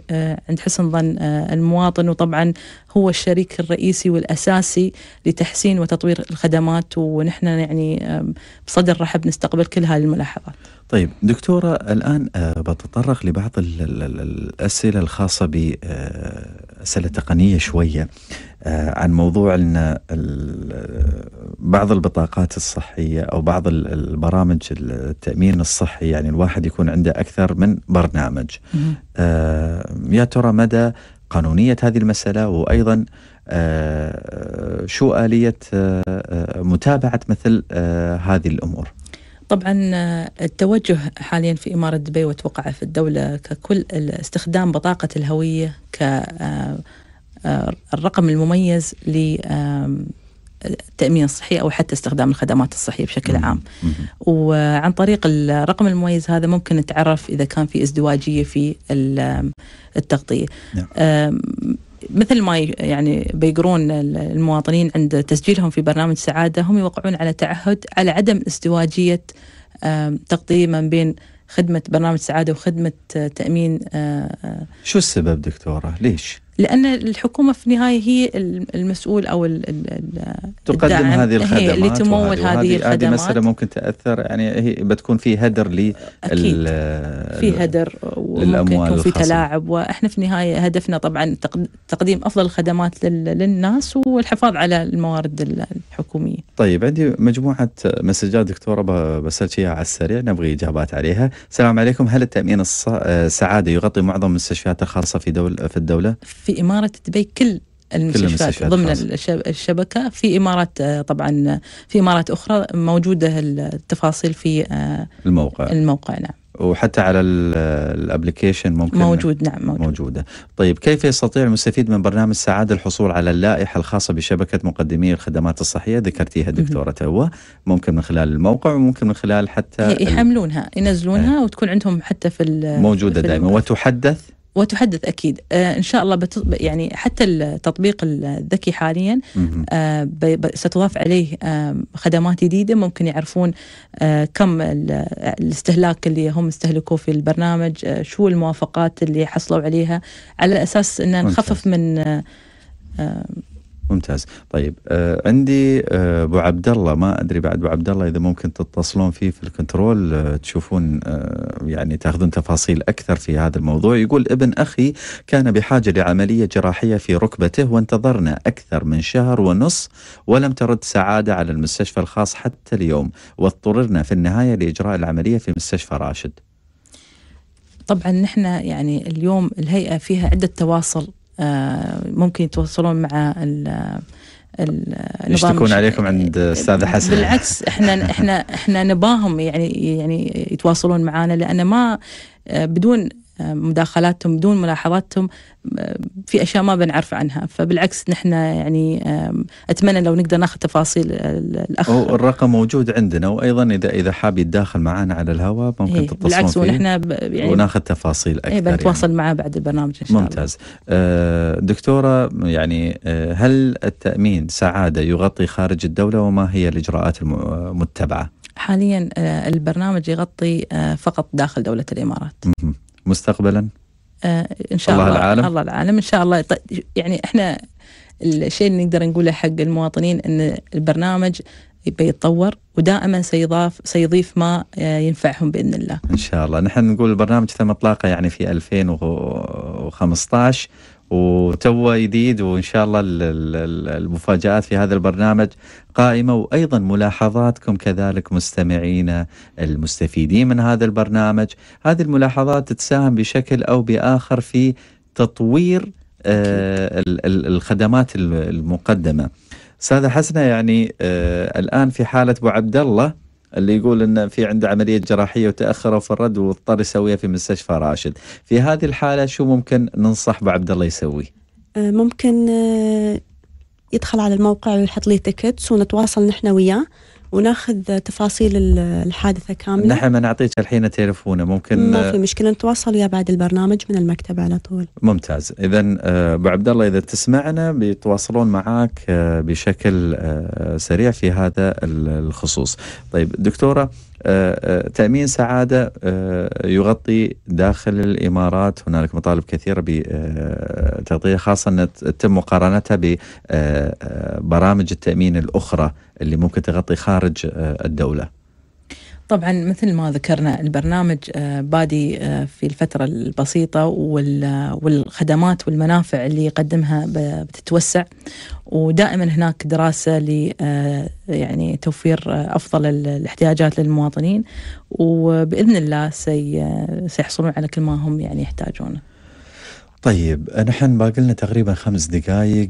عند حسن ظن المواطن وطبعا هو الشريك الرئيسي والأساسي لتحسين وتطوير الخدمات ونحن يعني بصدر رحب نستقبل كل هذه الملاحظات طيب دكتورة الآن آه، بتطرق لبعض الأسئلة الخاصة ب آه، اسئله تقنية شوية آه، عن موضوع أن بعض البطاقات الصحية أو بعض البرامج التأمين الصحي يعني الواحد يكون عنده أكثر من برنامج يا ترى مدى قانونية هذه المسألة وأيضا آه، آه، شو آلية آه، متابعة مثل هذه الأمور طبعا التوجه حاليا في إمارة دبي وتوقع في الدولة ككل استخدام بطاقة الهوية ك الرقم المميز التامين الصحي او حتى استخدام الخدمات الصحيه بشكل عام. وعن طريق الرقم المميز هذا ممكن نتعرف اذا كان في ازدواجيه في التغطيه. نعم. مثل ما يعني بيقرون المواطنين عند تسجيلهم في برنامج سعاده هم يوقعون على تعهد على عدم ازدواجيه تغطيه من بين خدمه برنامج سعاده وخدمه آه، تامين آه، آه. شو السبب دكتوره؟ ليش؟ لان الحكومه في النهايه هي المسؤول او ال تقدم هذه الخدمات اللي تمول هذه الخدمات هذه مساله ممكن تاثر يعني هي بتكون في هدر لل في هدر وممكن يكون في تلاعب واحنا في النهايه هدفنا طبعا تقديم افضل الخدمات للناس والحفاظ على الموارد الحكوميه. طيب عندي مجموعه مسجات دكتوره بسالك اياها على السريع نبغي اجابات عليها. السلام عليكم هل التامين السعاده آه، يغطي معظم المستشفيات الخاصه في دول في الدوله؟ في إمارة دبي كل المستشفيات ضمن الشبكة في إمارات آه، طبعا في إمارات أخرى موجودة التفاصيل في آه، الموقع الموقع نعم وحتى على الابلكيشن ممكن موجود نعم موجود. موجوده طيب كيف يستطيع المستفيد من برنامج سعادة الحصول على اللائحة الخاصة بشبكة مقدمي الخدمات الصحية ذكرتيها دكتورة تو ممكن من خلال الموقع وممكن من خلال حتى يحملونها ينزلونها إيه. وتكون عندهم حتى في موجودة دائما وتحدث وتحدث اكيد آه، ان شاء الله بتط... يعني حتى التطبيق الذكي حاليا آه، ب... ستضاف عليه آه، خدمات جديده ممكن يعرفون كم الاستهلاك اللي هم استهلكوه في البرنامج شو الموافقات اللي حصلوا عليها على اساس ان نخفف من ممتاز طيب آه عندي آه، ابو آه عبد الله ما ادري بعد ابو عبد الله اذا ممكن تتصلون فيه في الكنترول آه تشوفون آه يعني تاخذون تفاصيل اكثر في هذا الموضوع يقول ابن اخي كان بحاجه لعمليه جراحيه في ركبته وانتظرنا اكثر من شهر ونص ولم ترد سعاده على المستشفى الخاص حتى اليوم واضطررنا في النهايه لاجراء العمليه في مستشفى راشد طبعا نحن يعني اليوم الهيئه فيها عده تواصل آه، ممكن يتواصلون مع ال يشتكون عليكم عند استاذ آه، حسن بالعكس احنا احنا احنا نباهم يعني يعني يتواصلون معنا لان ما آه، بدون مداخلاتهم بدون ملاحظاتهم في اشياء ما بنعرف عنها فبالعكس نحن يعني اتمنى لو نقدر ناخذ تفاصيل الاخ الرقم موجود عندنا وايضا اذا اذا حاب يتداخل معنا على الهواء ممكن إيه تتصل بالعكس ونحن يعني وناخذ تفاصيل إيه، اكثر إيه بنتواصل يعني. معه بعد البرنامج ان شاء ممتاز. الله ممتاز آه، دكتوره يعني آه، هل التامين سعاده يغطي خارج الدوله وما هي الاجراءات المتبعه؟ حاليا آه، البرنامج يغطي فقط داخل دوله الامارات. مستقبلا؟ آه ان شاء الله, الله العالم الله العالم ان شاء الله طيب، يعني احنا الشيء اللي نقدر نقوله حق المواطنين ان البرنامج بيتطور ودائما سيضاف سيضيف ما آه، ينفعهم باذن الله. ان شاء الله، نحن نقول البرنامج تم اطلاقه يعني في 2015 وتو جديد وان شاء الله المفاجات في هذا البرنامج قائمه وايضا ملاحظاتكم كذلك مستمعينا المستفيدين من هذا البرنامج، هذه الملاحظات تساهم بشكل او باخر في تطوير آه، الخدمات المقدمه. استاذه حسنه يعني آه، الان في حاله ابو عبد الله اللي يقول ان في عنده عمليه جراحيه وتاخروا في الرد واضطر يسويها في مستشفى راشد في هذه الحاله شو ممكن ننصح عبد الله يسوي آه، ممكن آه، يدخل على الموقع ويحط لي تيكتس ونتواصل نحن وياه وناخذ تفاصيل الحادثه كامله نحن نعطيك الحين تليفونه ممكن ما في مشكله نتواصل وياه بعد البرنامج من المكتب على طول ممتاز اذا آه، ابو عبد الله اذا تسمعنا بيتواصلون معك آه، بشكل آه، سريع في هذا الخصوص طيب دكتوره آه، آه، تأمين سعادة آه، يغطي داخل الإمارات هنالك مطالب كثيرة بتغطية خاصة أن تتم مقارنتها ببرامج التأمين الأخرى اللي ممكن تغطي خارج الدولة طبعا مثل ما ذكرنا البرنامج آه، بادي آه، في الفترة البسيطة والخدمات والمنافع اللي يقدمها بتتوسع ودائما هناك دراسة ل آه، يعني توفير أفضل الاحتياجات للمواطنين وبإذن الله سيحصلون على كل ما هم يعني يحتاجونه طيب نحن باقي لنا تقريبا خمس دقائق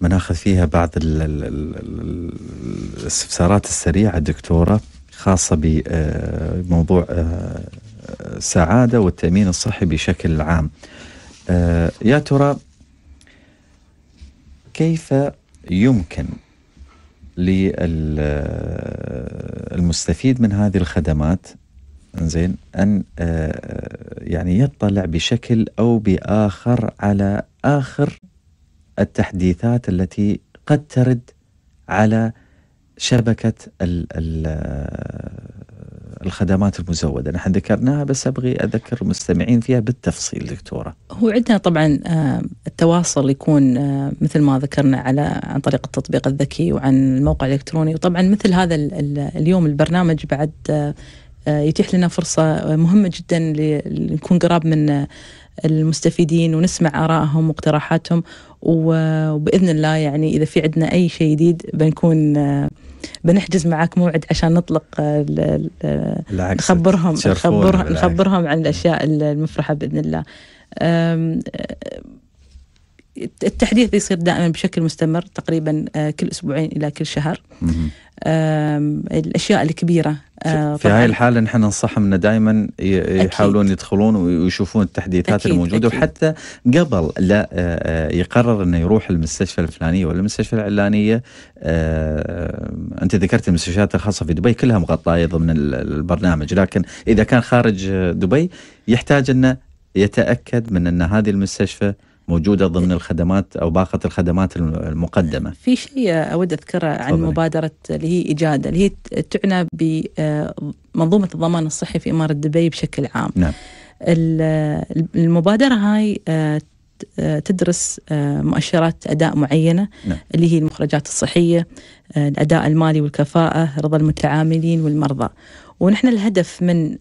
بناخذ فيها بعض الاستفسارات السريعه دكتوره خاصة بموضوع آه، السعادة والتأمين الصحي بشكل عام آه، يا ترى كيف يمكن للمستفيد من هذه الخدمات زين ان آه، يعني يطلع بشكل او باخر على اخر التحديثات التي قد ترد على شبكه ال ال الخدمات المزوده، نحن ذكرناها بس ابغي اذكر المستمعين فيها بالتفصيل دكتوره. هو عندنا طبعا آه، التواصل يكون آه، مثل ما ذكرنا على عن طريق التطبيق الذكي وعن الموقع الالكتروني وطبعا مثل هذا اليوم البرنامج بعد آه، يتيح لنا فرصه مهمه جدا لنكون قراب من المستفيدين ونسمع آرائهم واقتراحاتهم وبإذن الله يعني إذا في عندنا أي شيء جديد بنكون بنحجز معاك موعد عشان نطلق آه، ال الـ آه، نخبرهم نخبرهم, نخبرهم عن الاشياء المفرحه باذن الله التحديث بيصير دائما بشكل مستمر تقريبا آه، كل اسبوعين الى كل شهر الاشياء الكبيره آه، في هاي الحاله نحن ننصحهم انه دائما يحاولون أكيد. يدخلون ويشوفون التحديثات أكيد الموجوده أكيد. وحتى قبل لا آه، يقرر انه يروح المستشفى الفلانيه ولا المستشفى العلانيه انت ذكرت المستشفيات الخاصه في دبي كلها مغطاه ضمن البرنامج لكن اذا كان خارج دبي يحتاج انه يتاكد من ان هذه المستشفى موجوده ضمن الخدمات او باقه الخدمات المقدمه. في شيء اود اذكره عن طبعي. مبادره اللي هي اجاده اللي هي تعنى بمنظومه آه، الضمان الصحي في اماره دبي بشكل عام. نعم. المبادره هاي آه، آه، تدرس مؤشرات اداء معينه نعم. اللي هي المخرجات الصحيه، الاداء المالي والكفاءه، رضا المتعاملين والمرضى. ونحن الهدف من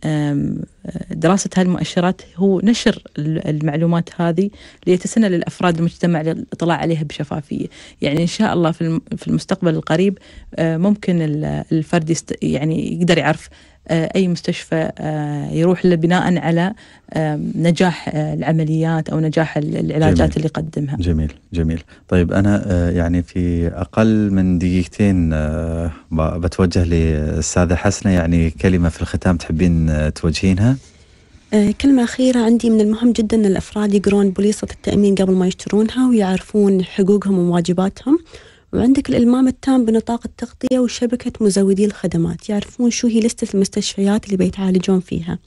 دراسة هذه المؤشرات هو نشر المعلومات هذه ليتسنى للأفراد المجتمع للإطلاع عليها بشفافية يعني إن شاء الله في المستقبل القريب آه، ممكن الفرد يعني يقدر يعرف آه، اي مستشفى آه، يروح له بناء على نجاح آه، العمليات او نجاح العلاجات جميل. اللي يقدمها. جميل جميل، طيب انا يعني في اقل من دقيقتين بتوجه للاستاذه حسنه يعني كلمه في الختام تحبين توجهينها؟ كلمة أخيرة عندي من المهم جدا أن الأفراد يقرون بوليصة التأمين قبل ما يشترونها ويعرفون حقوقهم وواجباتهم وعندك الالمام التام بنطاق التغطيه وشبكه مزودي الخدمات يعرفون شو هي لسته المستشفيات اللي بيتعالجون فيها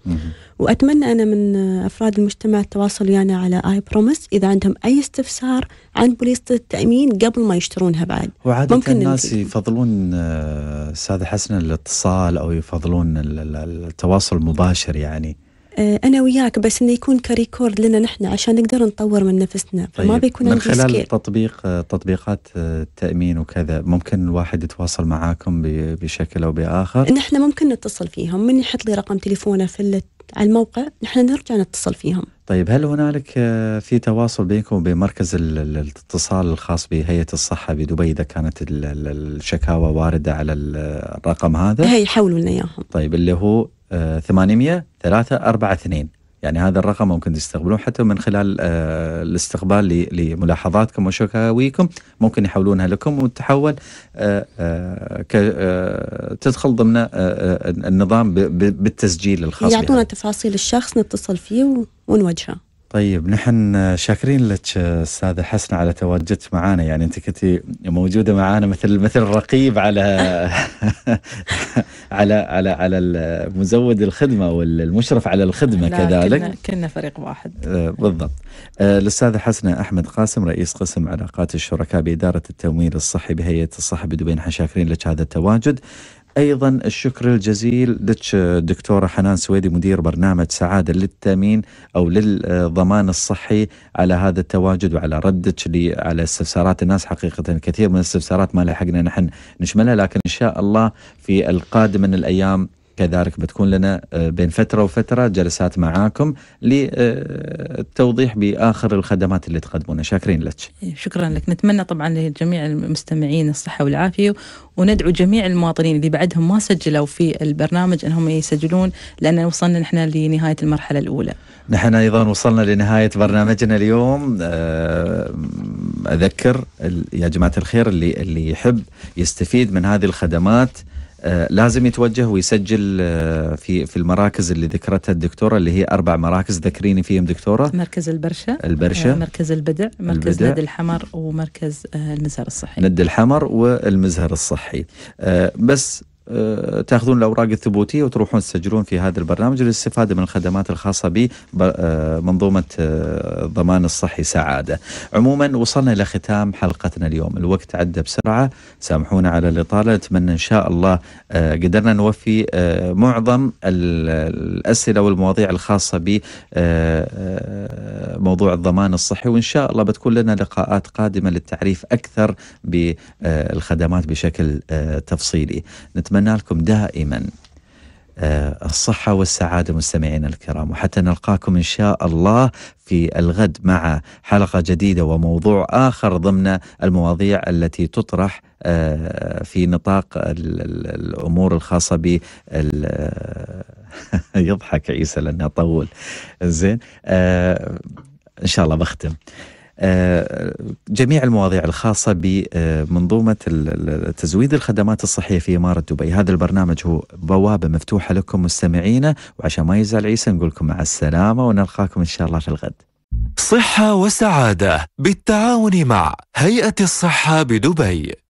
واتمنى انا من افراد المجتمع التواصل ويانا يعني على اي بروميس اذا عندهم اي استفسار عن بوليصه التامين قبل ما يشترونها بعد وعاده ممكن الناس يفضلون آه، استاذ حسن الاتصال او يفضلون التواصل المباشر يعني آه، انا وياك بس انه يكون كريكورد لنا نحن عشان نقدر نطور من نفسنا فما طيب. بيكون من خلال سكيل. تطبيق آه، تطبيقات آه، التامين وكذا ممكن الواحد يتواصل معاكم بشكل او باخر نحن ممكن نتصل فيهم من يحط لي رقم تليفونه في على الموقع نحن نرجع نتصل فيهم طيب هل هنالك في تواصل بينكم وبين مركز الاتصال الخاص بهيئه الصحه بدبي اذا كانت الشكاوى وارده على الرقم هذا؟ هي يحولوا لنا اياهم طيب اللي هو 800-342 آه، يعني هذا الرقم ممكن تستقبلون حتى من خلال آه، الاستقبال لملاحظاتكم وشكاويكم ممكن يحولونها لكم وتتحول آه، تدخل ضمن النظام بالتسجيل الخاص يعطونا تفاصيل الشخص نتصل فيه ونوجهه طيب نحن شاكرين لك استاذه حسنه على تواجدك معنا يعني انت كنت موجوده معنا مثل مثل رقيب على على على على مزود الخدمه والمشرف على الخدمه لا كذلك كنا, كنا فريق واحد آه، بالضبط آه، الاستاذه حسنه احمد قاسم رئيس قسم علاقات الشركاء باداره التمويل الصحي بهيئه الصحه بدبي نحن شاكرين لك هذا التواجد أيضا الشكر الجزيل لك دكتورة حنان سويدي مدير برنامج سعادة للتأمين أو للضمان الصحي على هذا التواجد وعلى ردك على استفسارات الناس حقيقة كثير من الاستفسارات ما لحقنا نحن نشملها لكن إن شاء الله في القادم من الأيام كذلك بتكون لنا آه، بين فترة وفترة جلسات معاكم للتوضيح آه، بآخر الخدمات اللي تقدمونها شاكرين لك شكرا لك نتمنى طبعا لجميع المستمعين الصحة والعافية وندعو جميع المواطنين اللي بعدهم ما سجلوا في البرنامج انهم يسجلون لان وصلنا نحن لنهايه المرحله الاولى. نحن ايضا وصلنا لنهايه برنامجنا اليوم آه، اذكر يا جماعه الخير اللي اللي يحب يستفيد من هذه الخدمات آه، لازم يتوجه ويسجل آه، في في المراكز اللي ذكرتها الدكتوره اللي هي اربع مراكز ذكريني فيهم دكتوره مركز البرشه البرشه آه، مركز البدع مركز البدع ند الحمر ومركز المزهر الصحي ند الحمر والمزهر الصحي بس آه، تاخذون الاوراق الثبوتيه وتروحون تسجلون في هذا البرنامج للاستفاده من الخدمات الخاصه بمنظومه آه، الضمان آه، الصحي سعاده. عموما وصلنا الى ختام حلقتنا اليوم، الوقت عدى بسرعه، سامحونا على الاطاله، اتمنى ان شاء الله قدرنا نوفي معظم الاسئله والمواضيع الخاصه بموضوع الضمان الصحي وان شاء الله بتكون لنا لقاءات قادمه للتعريف اكثر بالخدمات بشكل تفصيلي. نتمنى أتمنى لكم دائما آه، الصحة والسعادة مستمعينا الكرام وحتى نلقاكم إن شاء الله في الغد مع حلقة جديدة وموضوع آخر ضمن المواضيع التي تطرح آه، في نطاق الأمور الخاصة ب يضحك عيسى لأني أطول زين آه، إن شاء الله بختم آه، جميع المواضيع الخاصة بمنظومة تزويد الخدمات الصحية في إمارة دبي هذا البرنامج هو بوابة مفتوحة لكم مستمعينا وعشان ما يزعل عيسى نقول لكم مع السلامة ونلقاكم إن شاء الله في الغد صحة وسعادة بالتعاون مع هيئة الصحة بدبي